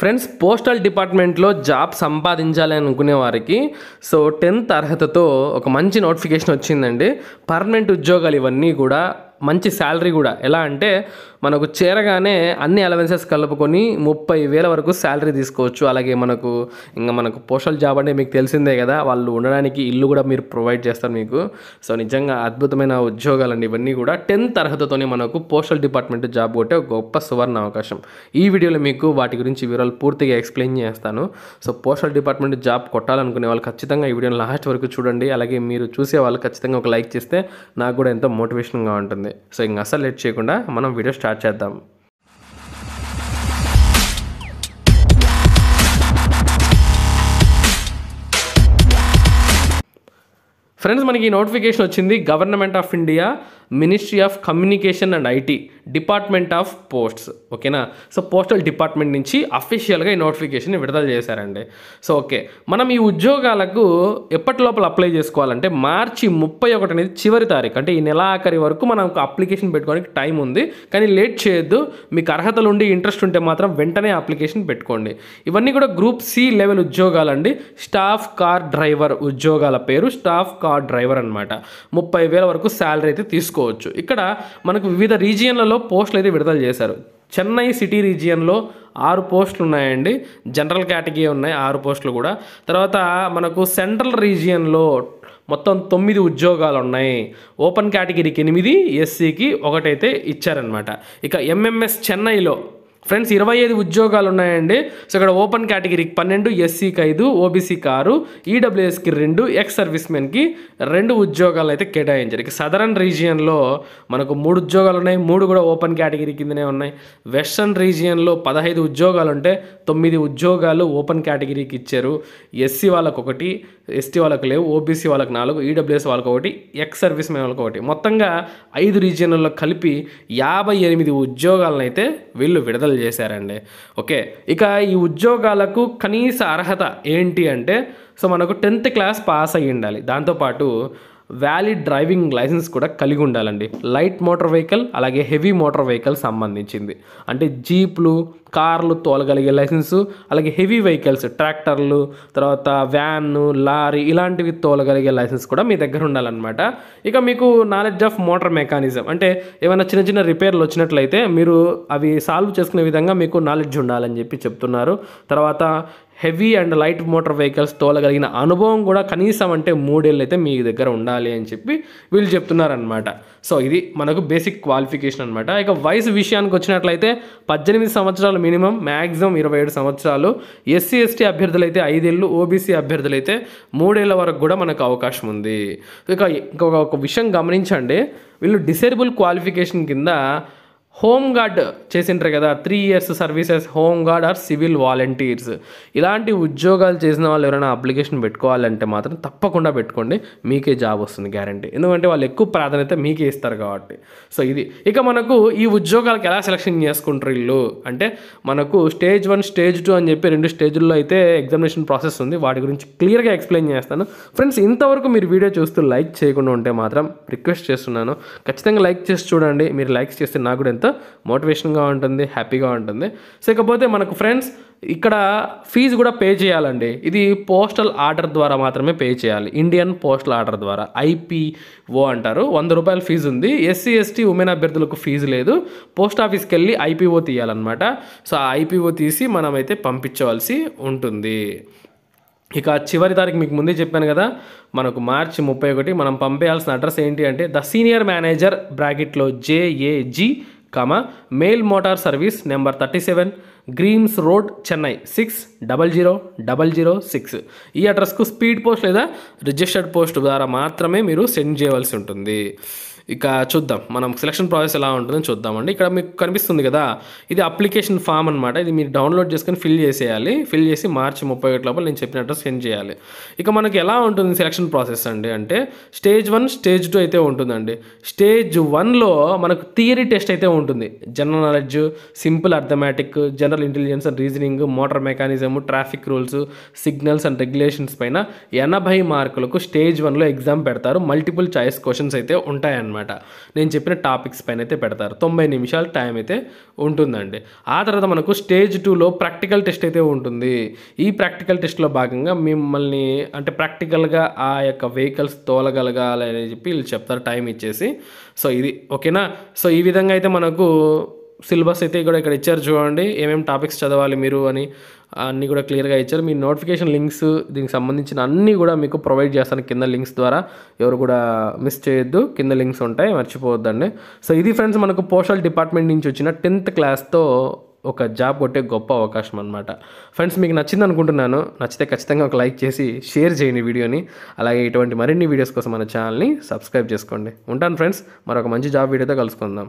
friends postal డిపార్ట్మెంట్లో job సంపాదించాలి అనుకునే వారికి సో టెన్త్ అర్హతతో ఒక మంచి నోటిఫికేషన్ వచ్చిందండి పర్మనెంట్ ఉద్యోగాలు ఇవన్నీ కూడా మంచి శాలరీ కూడా ఎలా అంటే మనకు చేరగానే అన్ని అలవెన్సెస్ కలుపుకొని ముప్పై వేల వరకు శాలరీ తీసుకోవచ్చు అలాగే మనకు ఇంకా మనకు పోస్టల్ జాబ్ అంటే మీకు తెలిసిందే కదా వాళ్ళు ఉండడానికి ఇల్లు కూడా మీరు ప్రొవైడ్ చేస్తారు మీకు సో నిజంగా అద్భుతమైన అండి ఇవన్నీ కూడా టెన్త్ అర్హతతోనే మనకు పోస్టల్ డిపార్ట్మెంట్ జాబ్ కొట్టే గొప్ప సువర్ణ అవకాశం ఈ వీడియోలో మీకు వాటి గురించి వివరాలు పూర్తిగా ఎక్స్ప్లెయిన్ చేస్తాను సో పోస్టల్ డిపార్ట్మెంట్ జాబ్ కొట్టాలనుకునే వాళ్ళు ఖచ్చితంగా ఈ వీడియోని లాస్ట్ వరకు చూడండి అలాగే మీరు చూసే వాళ్ళు ఖచ్చితంగా ఒక లైక్ చేస్తే నాకు కూడా ఎంతో మోటివేషన్గా ఉంటుంది ఉంటుంది సో ఇంక అసలు లేట్ చేయకుండా మనం వీడియో స్టార్ట్ చేద్దాం ఫ్రెండ్స్ మనకి నోటిఫికేషన్ వచ్చింది government of India ministry of communication and IT department of posts ఓకేనా సో పోస్టల్ డిపార్ట్మెంట్ నుంచి అఫీషియల్గా ఈ నోటిఫికేషన్ విడుదల చేశారండి సో ఓకే మనం ఈ ఉద్యోగాలకు ఎప్పటి లోపల అప్లై చేసుకోవాలంటే మార్చి ముప్పై ఒకటి అనేది చివరి తారీఖు అంటే ఈ నెల ఆఖరి వరకు మనం అప్లికేషన్ పెట్టుకోవడానికి టైం ఉంది కానీ లేట్ చేయొద్దు మీకు అర్హతలు ఉండి ఇంట్రెస్ట్ ఉంటే మాత్రం వెంటనే అప్లికేషన్ పెట్టుకోండి ఇవన్నీ కూడా గ్రూప్ సి లెవెల్ అండి స్టాఫ్ కార్ డ్రైవర్ ఉద్యోగాల పేరు స్టాఫ్ కార్ డ్రైవర్ అనమాట ముప్పై వేల వరకు శాలరీ అయితే తీసుకో చూసుకోవచ్చు ఇక్కడ మనకు వివిధ రీజియన్లలో పోస్టులు అయితే విడుదల చేశారు చెన్నై సిటీ రీజియన్లో ఆరు పోస్టులు ఉన్నాయండి జనరల్ కేటగిరీ ఉన్నాయి ఆరు పోస్టులు కూడా తర్వాత మనకు సెంట్రల్ రీజియన్లో మొత్తం తొమ్మిది ఉద్యోగాలు ఉన్నాయి ఓపెన్ కేటగిరీకి ఎనిమిది ఎస్సీకి ఒకటైతే ఇచ్చారనమాట ఇక ఎంఎంఎస్ చెన్నైలో ఫ్రెండ్స్ ఇరవై ఐదు ఉద్యోగాలు ఉన్నాయండి సో ఇక్కడ ఓపెన్ కేటగిరీకి పన్నెండు ఎస్సీకి ఐదు ఓబీసీకి ఆరు ఈడబ్ల్యూఎస్కి రెండు ఎక్స్ సర్వీస్ మెన్కి రెండు ఉద్యోగాలు అయితే కేటాయించారు ఇక సదరన్ రీజియన్లో మనకు మూడు ఉద్యోగాలు ఉన్నాయి మూడు కూడా ఓపెన్ కేటగిరీ కిందనే ఉన్నాయి వెస్టర్న్ రీజియన్లో పదహైదు ఉద్యోగాలు ఉంటే తొమ్మిది ఉద్యోగాలు ఓపెన్ కేటగిరీకి ఇచ్చారు ఎస్సీ వాళ్ళకు ఒకటి ఎస్టీ వాళ్ళకు లేవు ఓబీసీ వాళ్ళకు నాలుగు ఈడబ్ల్యూఎస్ వాళ్ళకి ఒకటి ఎక్స్ సర్వీస్ మెన్ వాళ్ళకి ఒకటి మొత్తంగా ఐదు రీజియన్లలో కలిపి యాభై ఎనిమిది ఉద్యోగాలను అయితే వీళ్ళు విడుదల విడుదల చేశారండి ఓకే ఇక ఈ ఉద్యోగాలకు కనీస అర్హత ఏంటి అంటే సో మనకు టెన్త్ క్లాస్ పాస్ అయ్యి ఉండాలి దాంతోపాటు వ్యాలిడ్ డ్రైవింగ్ లైసెన్స్ కూడా కలిగి ఉండాలండి లైట్ మోటార్ వెహికల్ అలాగే హెవీ మోటార్ వెహికల్ సంబంధించింది అంటే జీప్లు కార్లు తోలగలిగే లైసెన్సు అలాగే హెవీ వెహికల్స్ ట్రాక్టర్లు తర్వాత వ్యాన్ లారీ ఇలాంటివి తోలగలిగే లైసెన్స్ కూడా మీ దగ్గర ఉండాలన్నమాట ఇక మీకు నాలెడ్జ్ ఆఫ్ మోటార్ మెకానిజం అంటే ఏమైనా చిన్న చిన్న రిపేర్లు వచ్చినట్లయితే మీరు అవి సాల్వ్ చేసుకునే విధంగా మీకు నాలెడ్జ్ ఉండాలని చెప్పి చెప్తున్నారు తర్వాత heavy and light motor vehicles తోలగలిగిన అనుభవం కూడా కనీసం అంటే మూడేళ్ళు అయితే మీ దగ్గర ఉండాలి అని చెప్పి వీళ్ళు చెప్తున్నారనమాట సో ఇది మనకు బేసిక్ క్వాలిఫికేషన్ అనమాట ఇక వయసు విషయానికి వచ్చినట్లయితే పద్దెనిమిది సంవత్సరాలు మినిమం మ్యాక్సిమం ఇరవై ఏడు సంవత్సరాలు ఎస్సీ ఎస్టీ అభ్యర్థులు అయితే ఐదేళ్ళు ఓబీసీ అభ్యర్థులు అయితే మూడేళ్ల వరకు కూడా మనకు అవకాశం ఉంది ఇక ఇంకొక విషయం గమనించండి వీళ్ళు డిసేబుల్ క్వాలిఫికేషన్ కింద హోమ్ గార్డ్ చేసింటారు కదా three years services home guard or civil volunteers ఇలాంటి ఉద్యోగాలు చేసిన వాళ్ళు ఎవరైనా అప్లికేషన్ పెట్టుకోవాలంటే మాత్రం తప్పకుండా పెట్టుకోండి మీకే జాబ్ వస్తుంది గ్యారంటీ ఎందుకంటే వాళ్ళు ఎక్కువ ప్రాధాన్యత మీకే ఇస్తారు కాబట్టి సో ఇది ఇక మనకు ఈ ఉద్యోగాలకు ఎలా సెలక్షన్ చేసుకుంటారు వీళ్ళు అంటే మనకు స్టేజ్ వన్ స్టేజ్ టూ అని చెప్పి రెండు స్టేజ్ల్లో అయితే ఎగ్జామినేషన్ ప్రాసెస్ ఉంది వాటి గురించి క్లియర్గా ఎక్స్ప్లెయిన్ చేస్తాను ఫ్రెండ్స్ ఇంతవరకు మీరు వీడియో చూస్తూ లైక్ చేయకుండా ఉంటే మాత్రం రిక్వెస్ట్ చేస్తున్నాను ఖచ్చితంగా లైక్ చేసి చూడండి మీరు లైక్స్ చేస్తే నాకు కూడా ఎంత మోటివేషన్గా ఉంటుంది హ్యాపీగా ఉంటుంది సో ఇకపోతే మనకు ఫ్రెండ్స్ ఇక్కడ ఫీజు కూడా పే చేయాలండి ఇది పోస్టల్ ఆర్డర్ ద్వారా మాత్రమే పే చేయాలి ఇండియన్ పోస్టల్ ఆర్డర్ ద్వారా ఐపీఓ అంటారు వంద రూపాయల ఫీజు ఉంది ఎస్సీ ఎస్టీ ఉమెన్ అభ్యర్థులకు ఫీజు లేదు పోస్ట్ ఆఫీస్కి వెళ్ళి ఐపీఓ తీయాలన్నమాట సో ఆ ఐపీఓ తీసి మనమైతే పంపించవలసి ఉంటుంది ఇక చివరి తారీఖు మీకు ముందే చెప్పాను కదా మనకు మార్చి ముప్పై ఒకటి మనం పంపేయాల్సిన అడ్రస్ ఏంటి అంటే ద సీనియర్ మేనేజర్ బ్రాకెట్లో JAG comma mail motor service number thirty seven Greams road Chennai six double zero double zero six ఈ అడ్రస్కు స్పీడ్ పోస్ట్ లేదా రిజిస్టర్డ్ పోస్ట్ ద్వారా మాత్రమే మీరు సెండ్ చేయవలసి ఉంటుంది ఇక చూద్దాం మనం సెలక్షన్ ప్రాసెస్ ఎలా ఉంటుందో చూద్దామండి ఇక్కడ మీకు కనిపిస్తుంది కదా ఇది అప్లికేషన్ ఫామ్ అనమాట ఇది మీరు డౌన్లోడ్ చేసుకొని ఫిల్ చేసేయాలి ఫిల్ చేసి మార్చి ముప్పై ఒకటి లోపల నేను చెప్పిన అడ్రస్ సెండ్ చేయాలి ఇక మనకి ఎలా ఉంటుంది సెలక్షన్ ప్రాసెస్ అండి అంటే స్టేజ్ వన్ స్టేజ్ టూ అయితే ఉంటుందండి స్టేజ్ వన్లో మనకు థియరీ టెస్ట్ అయితే ఉంటుంది general knowledge simple arithmetic general intelligence and reasoning motor mechanism traffic rules signals and regulations పైన ఎనభై మార్కులకు స్టేజ్ వన్లో ఎగ్జామ్ పెడతారు మల్టిపుల్ చాయిస్ క్వశ్చన్స్ అయితే ఉంటాయన్నమాట అనమాట నేను చెప్పిన టాపిక్స్ పైన అయితే పెడతారు తొంభై నిమిషాలు టైం అయితే ఉంటుందండి ఆ తర్వాత మనకు స్టేజ్ టూలో ప్రాక్టికల్ టెస్ట్ అయితే ఉంటుంది ఈ ప్రాక్టికల్ టెస్ట్లో భాగంగా మిమ్మల్ని అంటే ప్రాక్టికల్గా ఆ యొక్క వెహికల్స్ తోలగలగాలని చెప్పి వీళ్ళు చెప్తారు టైం ఇచ్చేసి సో ఇది ఓకేనా సో ఈ విధంగా అయితే మనకు సిలబస్ అయితే కూడా ఇక్కడ ఇచ్చారు చూడండి ఏమేమి టాపిక్స్ చదవాలి మీరు అని అన్నీ కూడా క్లియర్గా ఇచ్చారు మీ నోటిఫికేషన్ లింక్స్ దీనికి సంబంధించిన అన్నీ కూడా మీకు ప్రొవైడ్ చేస్తాను కింద లింక్స్ ద్వారా ఎవరు కూడా మిస్ చేయొద్దు కింద లింక్స్ ఉంటాయి మర్చిపోవద్దండి సో ఇది ఫ్రెండ్స్ మనకు పోస్టల్ డిపార్ట్మెంట్ నుంచి వచ్చిన టెన్త్ క్లాస్తో ఒక జాబ్ కొట్టే గొప్ప అవకాశం అనమాట ఫ్రెండ్స్ మీకు నచ్చింది అనుకుంటున్నాను నచ్చితే ఖచ్చితంగా ఒక లైక్ చేసి షేర్ చేయండి వీడియోని అలాగే ఇటువంటి మరిన్ని వీడియోస్ కోసం మన ఛానల్ని సబ్స్క్రైబ్ చేసుకోండి ఉంటాను ఫ్రెండ్స్ మరొక మంచి జాబ్ వీడియోతో కలుసుకుందాం